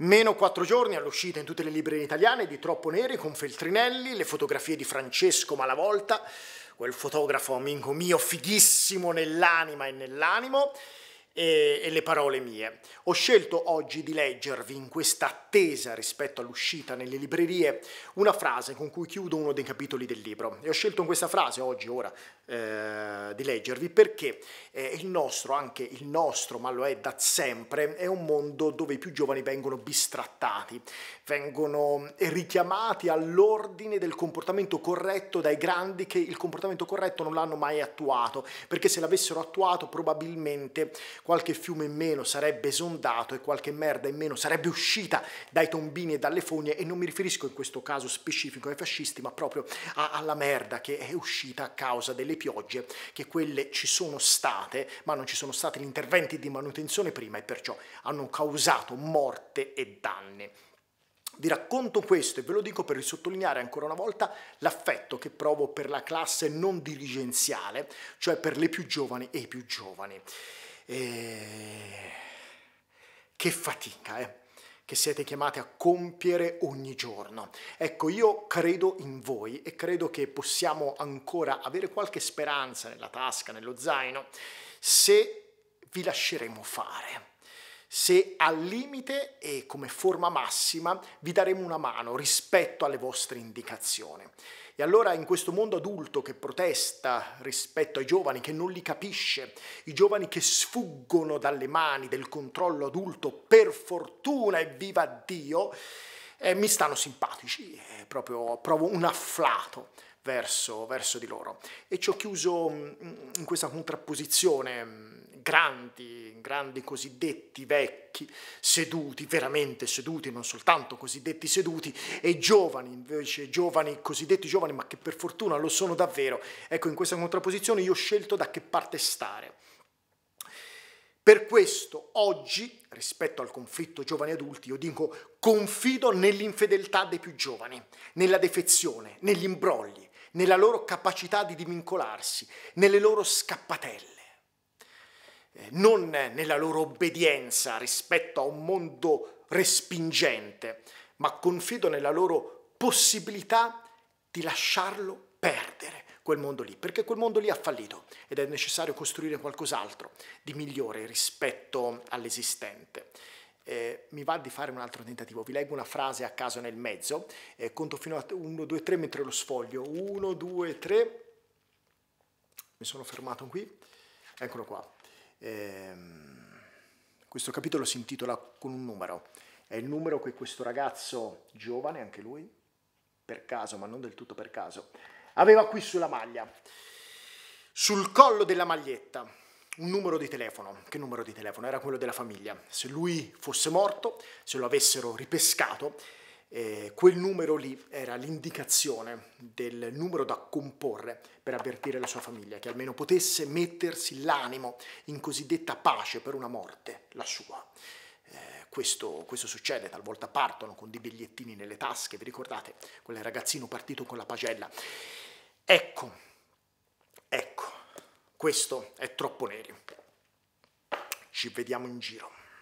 Meno quattro giorni all'uscita in tutte le librerie italiane di Troppo Neri con Feltrinelli, le fotografie di Francesco Malavolta, quel fotografo amico mio fighissimo nell'anima e nell'animo, e, e le parole mie. Ho scelto oggi di leggervi, in questa attesa rispetto all'uscita nelle librerie, una frase con cui chiudo uno dei capitoli del libro. E ho scelto in questa frase oggi, ora, eh, di leggervi perché eh, il nostro, anche il nostro, ma lo è da sempre, è un mondo dove i più giovani vengono bistrattati, vengono richiamati all'ordine del comportamento corretto dai grandi che il comportamento corretto non l'hanno mai attuato, perché se l'avessero attuato probabilmente qualche fiume in meno sarebbe esondato e qualche merda in meno sarebbe uscita dai tombini e dalle fogne e non mi riferisco in questo caso specifico ai fascisti ma proprio a, alla merda che è uscita a causa delle piogge che quelle ci sono state ma non ci sono stati gli interventi di manutenzione prima e perciò hanno causato morte e danni. Vi racconto questo e ve lo dico per sottolineare ancora una volta l'affetto che provo per la classe non dirigenziale, cioè per le più giovani e i più giovani. E... Che fatica, eh? che siete chiamati a compiere ogni giorno. Ecco, io credo in voi e credo che possiamo ancora avere qualche speranza nella tasca, nello zaino, se vi lasceremo fare se al limite e come forma massima vi daremo una mano rispetto alle vostre indicazioni. E allora in questo mondo adulto che protesta rispetto ai giovani, che non li capisce, i giovani che sfuggono dalle mani del controllo adulto, per fortuna e viva Dio, eh, mi stanno simpatici, eh, proprio provo un afflato verso, verso di loro. E ci ho chiuso mm, in questa contrapposizione mm, grandi, grandi cosiddetti vecchi seduti, veramente seduti, non soltanto cosiddetti seduti, e giovani, invece giovani, cosiddetti giovani, ma che per fortuna lo sono davvero. Ecco, in questa contrapposizione io ho scelto da che parte stare. Per questo oggi, rispetto al conflitto giovani adulti, io dico confido nell'infedeltà dei più giovani, nella defezione, negli imbrogli, nella loro capacità di divincolarsi, nelle loro scappatelle, eh, non nella loro obbedienza rispetto a un mondo respingente, ma confido nella loro possibilità di lasciarlo perdere quel mondo lì, perché quel mondo lì ha fallito ed è necessario costruire qualcos'altro di migliore rispetto all'esistente eh, mi va di fare un altro tentativo. Vi leggo una frase a caso nel mezzo, eh, conto fino a 1, 2, 3 mentre lo sfoglio. 1, 2, 3, mi sono fermato qui, eccolo qua. Ehm, questo capitolo si intitola con un numero. È il numero che questo ragazzo giovane, anche lui, per caso, ma non del tutto per caso, aveva qui sulla maglia, sul collo della maglietta un numero di telefono. Che numero di telefono? Era quello della famiglia. Se lui fosse morto, se lo avessero ripescato, eh, quel numero lì era l'indicazione del numero da comporre per avvertire la sua famiglia, che almeno potesse mettersi l'animo in cosiddetta pace per una morte, la sua. Eh, questo, questo, succede, talvolta partono con dei bigliettini nelle tasche, vi ricordate? Quel ragazzino partito con la pagella. Ecco, questo è troppo nero. Ci vediamo in giro.